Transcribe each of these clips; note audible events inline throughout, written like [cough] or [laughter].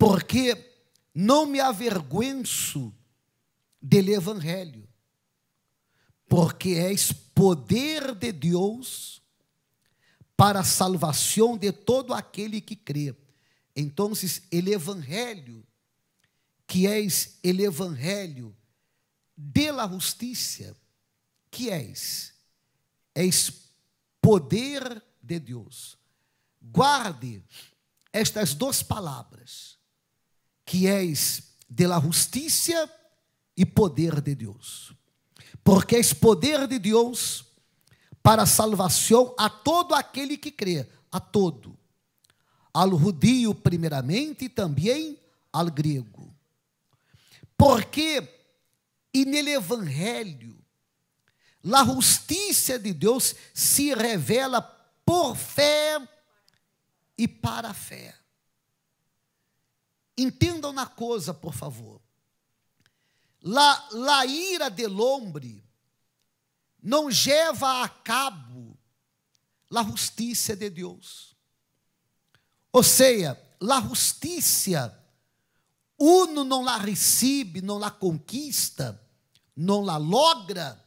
porque não me avergonço do evangelho, porque és poder de Deus para a salvação de todo aquele que crê. Então, o evangelho, que és o evangelho de justiça, que és, és poder de Deus. Guarde estas duas palavras que és de la e poder de Deus. Porque és poder de Deus para salvação a todo aquele que crê, a todo. Al judío primeiramente e também al grego. Porque e no evangelho a justiça de Deus se revela por fé e para a fé. Entendam na coisa, por favor. La, la ira de Lombre não leva a cabo la justiça de Deus. Ou seja, la justiça uno não la recebe, não la conquista, não la logra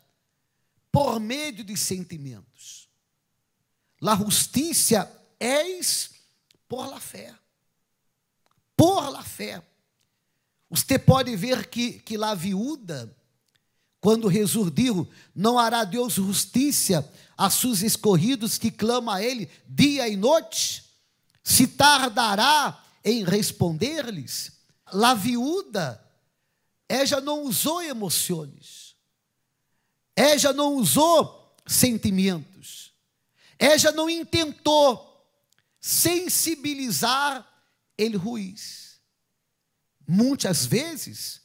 por meio de sentimentos. La justiça és por la fé por la fé. Você pode ver que, que lá viúda, quando Jesus disse, não hará Deus justiça a seus escorridos que clama a ele dia e noite, se tardará em responder-lhes. La viúda, ela é, não usou emoções, ela é, não usou sentimentos, ela é, não intentou sensibilizar ele ruiz. Muitas vezes,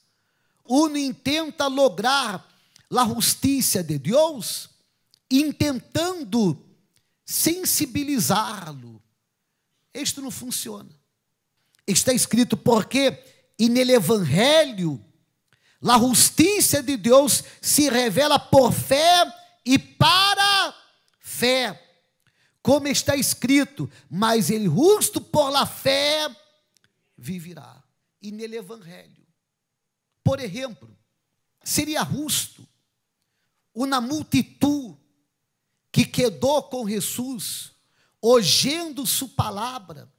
uno intenta lograr a justiça de Deus, intentando sensibilizá-lo. Isto não funciona. Está escrito porque e no evangelho a justiça de Deus se revela por fé e para fé como está escrito, mas ele justo por la fé viverá. E nele evangelho. Por exemplo, seria justo uma multidão que quedou com Jesus, ogendo sua palavra,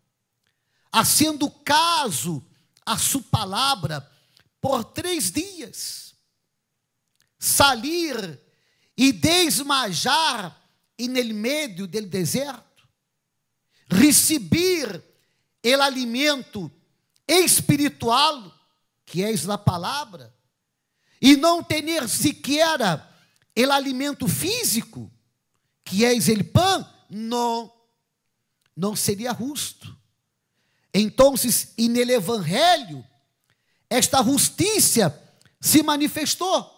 fazendo caso a sua palavra por três dias, salir e desmajar e no meio do deserto, receber o alimento espiritual, que é a palavra, e não ter sequer o alimento físico, que é o pão, não, não seria justo. Então, e no Evangelho, esta justiça se manifestou,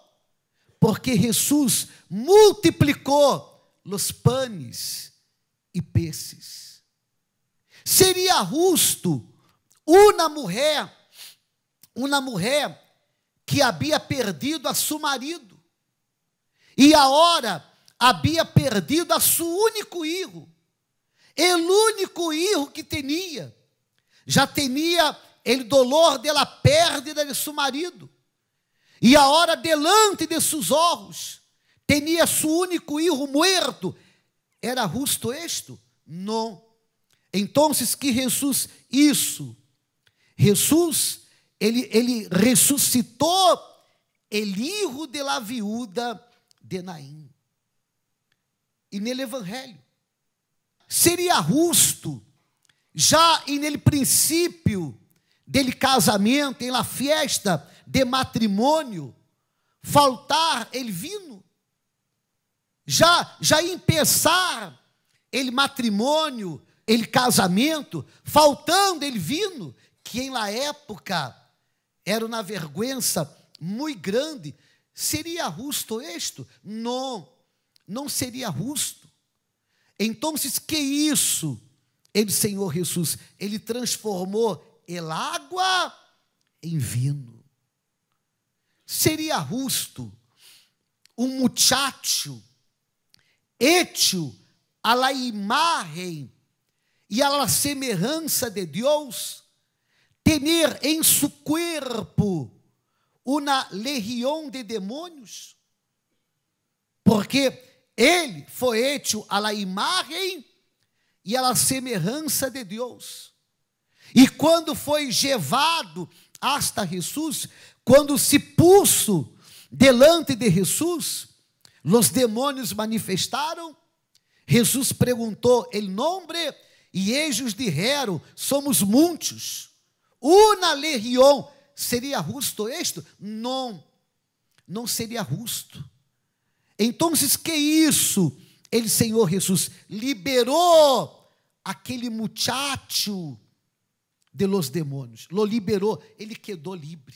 porque Jesus multiplicou los panes e peces. Seria justo uma mulher, uma mulher que havia perdido a seu marido, e agora havia perdido a seu único erro, o único erro que tinha, já tinha ele dolor dela perda pérdida de seu marido, e agora delante de seus olhos, tinha su único hijo muerto. Era justo isto? Não. Então, que Jesus isso? Jesus, ele, ele ressuscitou o hijo de la viúva de Naim. E nele evangelho. Seria justo, já e nele princípio dele casamento, em la festa de matrimônio, faltar ele vino? já, já em pensar ele matrimônio, ele casamento, faltando ele vinho, que em la época era uma vergonha muito grande, seria justo isto? Não, não seria justo. Então, que isso? Ele, Senhor Jesus, ele transformou el água em vinho. Seria justo um muchacho hecho a la imagen e a la semelhança de Deus, ter em seu corpo uma legião de demônios, porque ele foi hecho a la imagem e a la semelhança de Deus. E quando foi levado hasta Jesus, quando se pulso delante de Jesus, Los demônios manifestaram. Jesus perguntou: El nome?" e eijos de rero, somos muitos. Una legión, seria justo isto? Não, não seria justo. Então, que isso? Ele, Senhor Jesus, liberou aquele muchacho de los demônios. Lo liberou, ele quedou livre.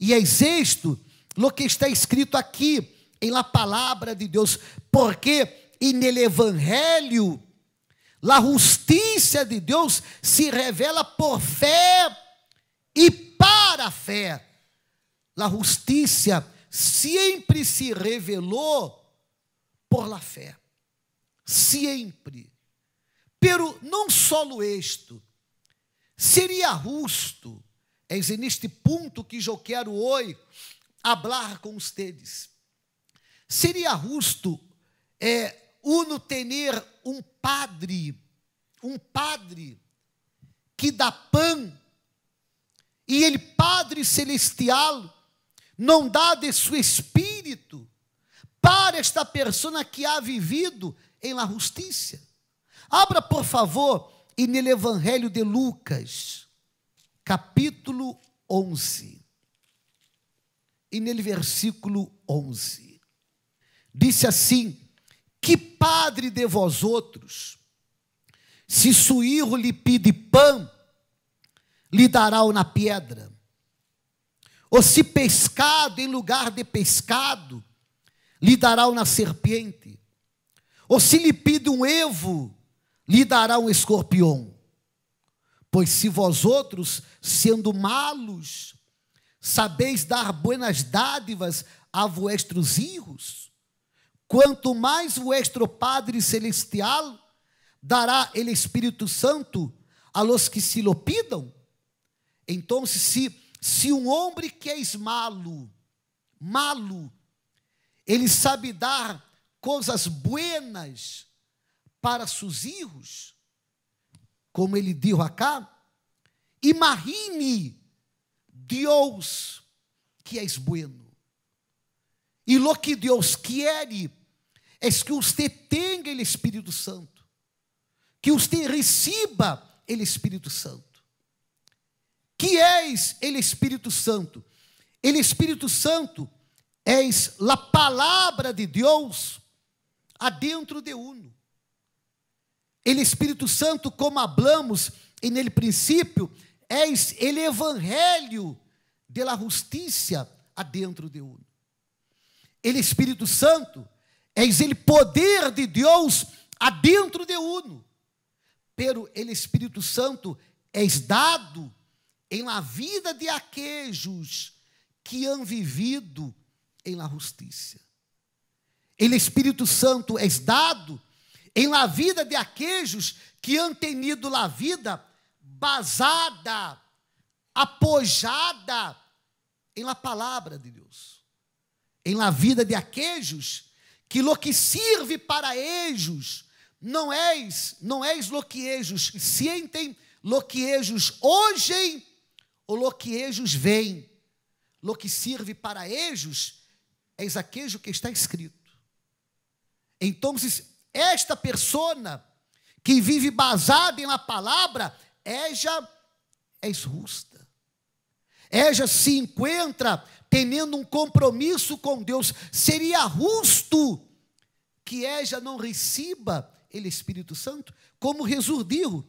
E é isto, lo que está escrito aqui, em la palavra de Deus, porque no evangelho la justiça de Deus se revela por fé e para a fé. la justiça sempre se revelou por la fé. Sempre. Pero não só isto. Seria justo, é neste ponto que eu quero hoje falar com vocês. Seria justo é, uno ter um padre, um padre que dá pão, e ele, Padre Celestial, não dá de seu espírito para esta pessoa que há vivido em la justiça. Abra, por favor, e no Evangelho de Lucas, capítulo 11, e no versículo 11 disse assim: Que padre de vós outros, se suíro lhe pide pão, lhe dará o na pedra? Ou se pescado em lugar de pescado, lhe dará o na serpente? Ou se lhe pide um evo, lhe dará um escorpião? Pois se vós outros, sendo malos, sabeis dar buenas dádivas a vuestros hijos, Quanto mais o vuestro Padre Celestial dará ele Espírito Santo a los que se lo pidam. Então, se, se um homem que é malo, malo, ele sabe dar coisas buenas para seus filhos, como ele disse acá, imagine Deus que é bueno. E lo que Deus quiere é que você tenha o Espírito Santo, que você receba o Espírito Santo. Que és o Espírito Santo? O Espírito Santo és a palavra de Deus adentro de uno. Ele Espírito Santo, como hablamos e nele princípio, és ele evangelho de la justiça adentro de uno. Ele Espírito Santo És ele poder de Deus adentro de uno. Pero ele Espírito Santo és dado em la vida de aquejos que han vivido em la justiça. Ele Espírito Santo és dado em la vida de aquejos que han tenido la vida basada, apoiada em la palavra de Deus. Em la vida de que que lo que serve para ejos, não és, não és lo sientem loquiejos hoje, ou loquiejos vem, serve para ejos, és aquejo que está escrito. Então, esta persona que vive basada em uma palavra, é já é rusta. Eja se encontra tendo um compromisso com Deus, seria justo que Eja não receba ele Espírito Santo? Como Jesus disse,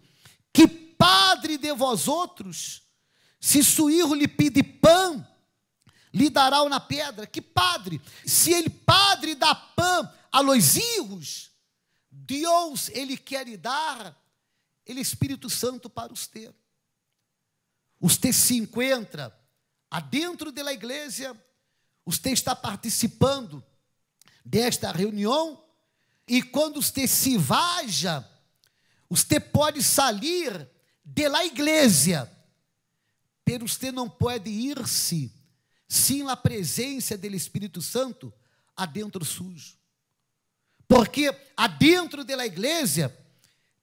que padre de vós outros, se suíro lhe pede pão, lhe dará na pedra? Que padre? Se ele padre dá pão a los hijos, Deus ele quer dar ele Espírito Santo para os ter. Os ter se encontra adentro da igreja, você está participando desta reunião e quando você se vaja, você pode sair da igreja, pero você não pode ir-se sem a presença do Espírito Santo adentro sujo. Porque adentro da igreja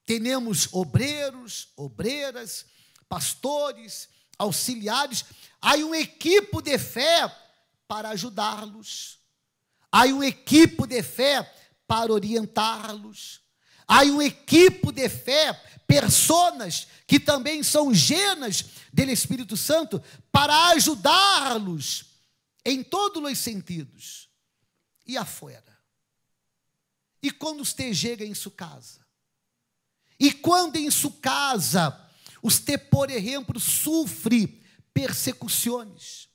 temos obreiros, obreiras, pastores, auxiliares, há um equipo de fé para ajudá-los, há um equipo de fé para orientá-los, há um equipo de fé, personas que também são genas do Espírito Santo para ajudá-los em todos os sentidos e afora. E quando você chega em sua casa? E quando em sua casa Usted, por exemplo, sofre persecuções.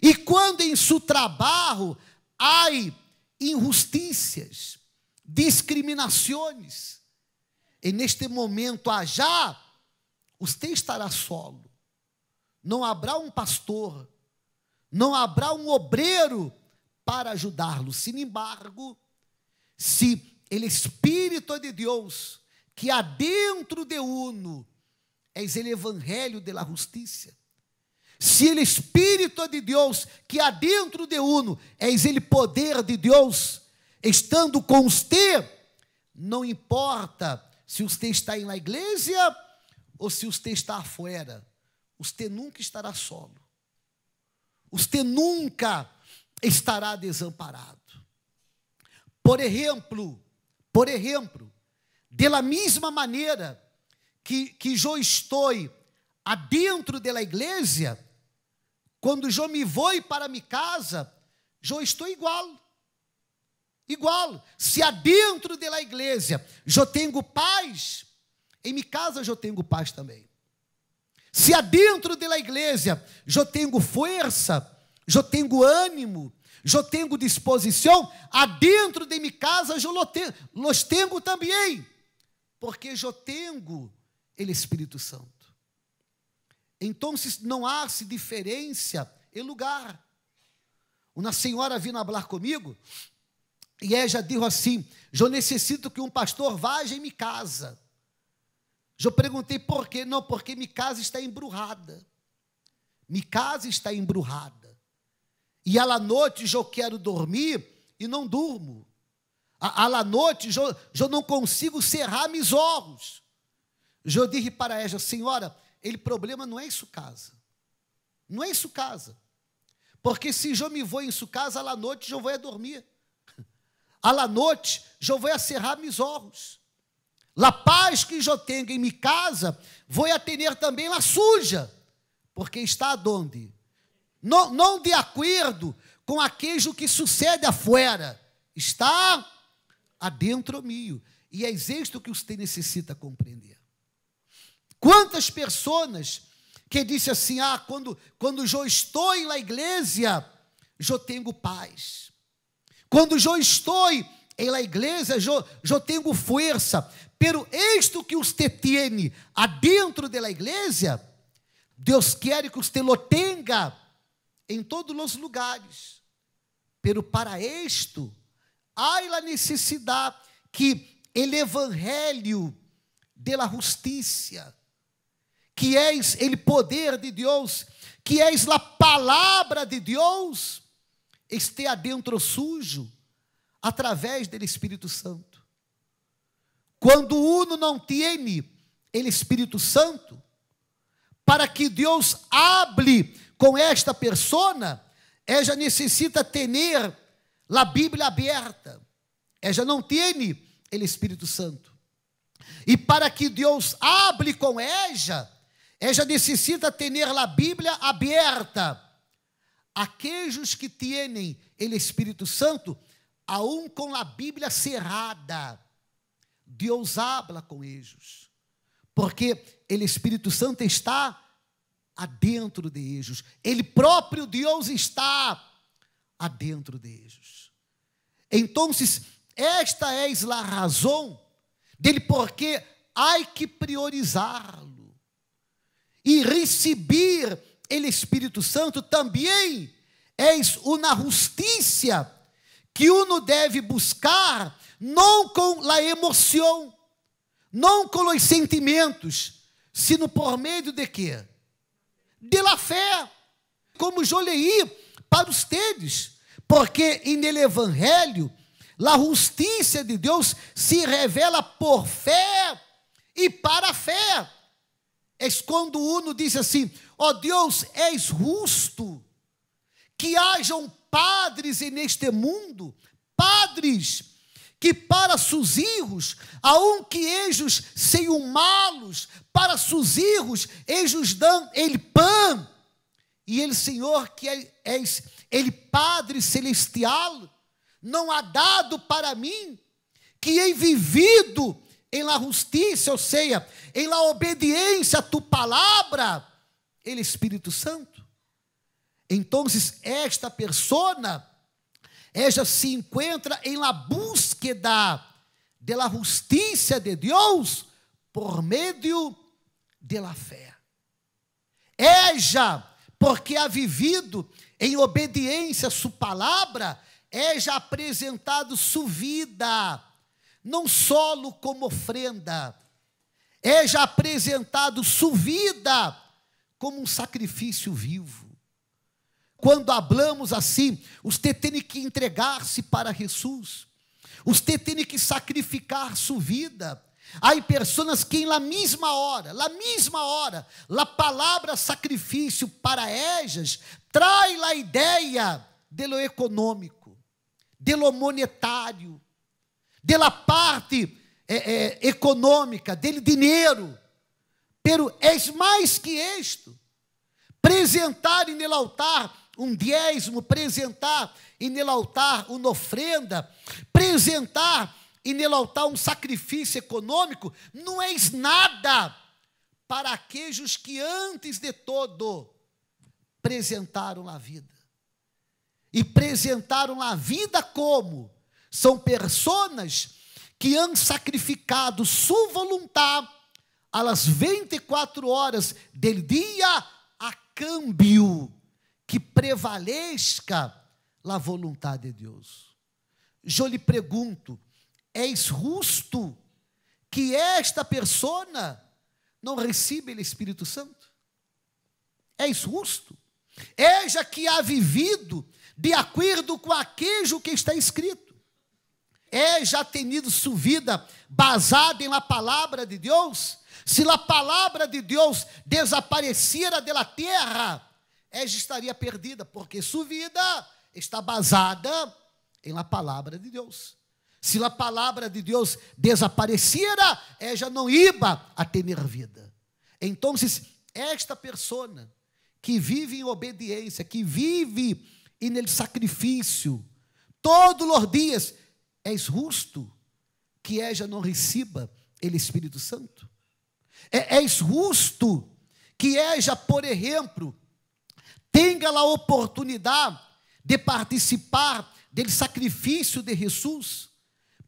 E quando em seu trabalho há injustícias, discriminações, e neste momento o usted estará solo. Não haverá um pastor, não haverá um obreiro para ajudá-lo. Sin embargo, se ele Espírito de Deus, que há dentro de uno, És ele evangelho de la Se ele Espírito de Deus que há dentro de uno es ele poder de Deus, estando com você, não importa se você está na igreja ou se você está fora, você nunca estará solo. Você nunca estará desamparado. Por exemplo, por exemplo, da mesma maneira que, que eu estou adentro da igreja, quando eu me vou para minha casa, eu estou igual. Igual. Se adentro da igreja eu tenho paz, em minha casa eu tenho paz também. Se adentro da igreja eu tenho força, eu tenho ânimo, eu tenho disposição, adentro de minha casa eu los tenho também, porque eu tenho ele é Espírito Santo. Então não há se diferença em lugar. Uma senhora vinha falar comigo e ela já disse assim: Eu necessito que um pastor vá e me casa. Eu perguntei por quê? Não, porque minha casa está embrurrada. Minha casa está embrurrada. E à noite eu quero dormir e não durmo. À noite eu, eu não consigo cerrar meus olhos. Jodir disse para ela, senhora, ele problema não é isso casa. Não é isso casa. Porque se eu me vou em sua casa, à noite eu vou a dormir. À [laughs] noite eu vou a cerrar meus olhos. La paz que eu tenho em minha casa, vou a ter também la suja. Porque está aonde? Não, não de acordo com aquilo que sucede afuera. Está adentro meu. E é isto que você necessita compreender. Quantas pessoas que disse assim: "Ah, quando quando eu estou na igreja, eu tenho paz. Quando eu estou na igreja, eu, eu tenho força. Pero isto que você tem adentro da igreja, Deus quer que você lo tenha em todos os lugares. Pero para isto, há a necessidade que o evangelho de la justiça que és o poder de Deus, que és a palavra de Deus, esteja dentro sujo, através do Espírito Santo. Quando uno não teme ele Espírito Santo, para que Deus hable com esta persona, ela é necessita ter a Bíblia aberta. Ela é não tem ele Espírito Santo. E para que Deus hable com ela, Ella necessita ter a Bíblia aberta. Aqueles que têm o Espírito Santo, um com a Bíblia cerrada, Deus habla com eles, porque o Espírito Santo está adentro de eles, Ele próprio Deus está adentro de eles. Então, esta é a razão dele porque há que priorizá-lo recibir ele Espírito Santo, também eis uma justiça que uno deve buscar, não com la emoção, não com os sentimentos, sino por meio de quê? De la fé, como eu leí para ustedes, porque no Evangelho, a justiça de Deus se revela por fé e para a fé. És quando uno diz assim: Ó oh Deus, és justo que hajam padres neste mundo, padres que para seus erros, a um que sem o malos, para seus erros, eles dão ele pão. E ele, Senhor, que é, és ele Padre celestial, não há dado para mim, que hei vivido em la justiça, ou seja, em la obediência a tu palavra, ele é Espírito Santo. Então, esta persona, ela se encontra em la búsqueda de la justiça de Deus por meio de la fé. Eja, porque ha vivido em obediência a sua palavra, já apresentado sua vida não solo como ofrenda, é já apresentado sua vida como um sacrifício vivo. Quando hablamos assim, você tem que entregar-se para Jesus, você tem que sacrificar sua vida. Há pessoas que, na mesma hora, na mesma hora, a palavra sacrifício para elas traz a ideia de lo econômico, de lo monetário, pela parte é, é, econômica, dele dinheiro. Pero és mais que isto. Presentar e nele altar um diezmo, presentar e nele altar uma ofrenda, presentar e nele altar um sacrifício econômico, não és nada para aqueles que antes de todo apresentaram a vida. E apresentaram a vida como? São pessoas que han sacrificado sua vontade às 24 horas del dia a câmbio que prevaleça a vontade de Deus. Eu lhe pergunto: és justo que esta pessoa não receba o Espírito Santo? És justo? Eja que há vivido de acordo com aquilo que está escrito é já tenido sua vida basada em la palavra de Deus? Se a palavra de Deus desaparecera da terra, terra, é, já estaria perdida, porque sua vida está basada em la palavra de Deus. Se a palavra de Deus desaparecera, É já não iba a ter vida. Então, esta pessoa que vive em obediência, que vive em sacrifício, todos os dias És justo que Eja não receba ele Espírito Santo? É, és justo que Eja, por exemplo, tenha a oportunidade de participar do sacrifício de Jesus,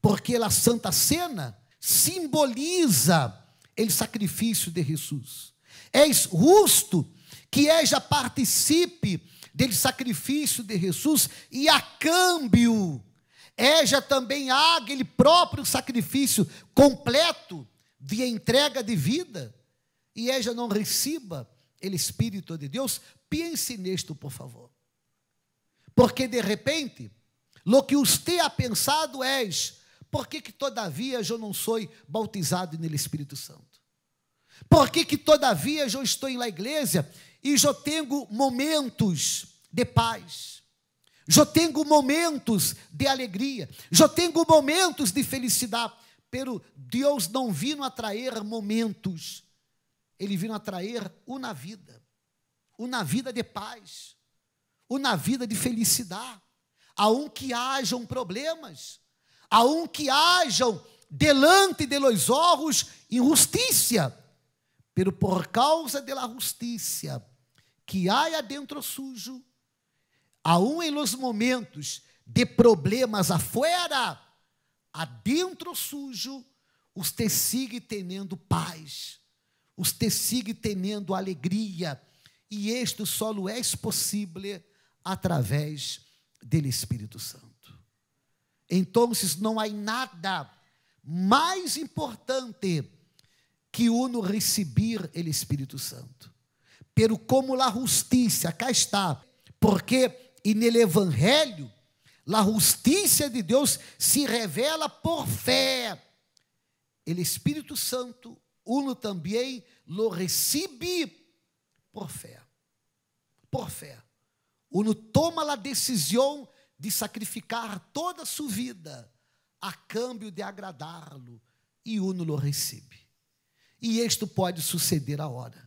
porque a Santa Cena simboliza o sacrifício de Jesus. És justo que Eja participe do sacrifício de Jesus e a câmbio é já também há aquele próprio sacrifício completo de entrega de vida, e é já não receba ele Espírito de Deus. Pense nisto, por favor. Porque de repente, lo que você ha pensado és, por que, que todavia eu não sou bautizado no Espírito Santo? Por que, que todavia eu estou na igreja e já tenho momentos de paz? já tenho momentos de alegria, já tenho momentos de felicidade, pero Deus não vino atrair momentos, Ele vino atrair o na vida, na vida de paz, na vida de felicidade, a um que hajam problemas, a um que hajam delante de los ojos injustiça, pero por causa de la justiça que há dentro sujo, Aun em los momentos de problemas afuera, adentro sujo, usted sigue teniendo paz, usted sigue teniendo alegria, e isto só é possível através dele Espírito Santo. Então, não há nada mais importante que uno receber ele Espírito Santo. Pero como la justiça, cá está, porque e no Evangelho, a justiça de Deus se revela por fé. O Espírito Santo, uno também, lo recebe por fé. Por fé. Uno toma a decisão de sacrificar toda a sua vida a câmbio de agradá-lo, e uno lo recebe. E isto pode suceder a hora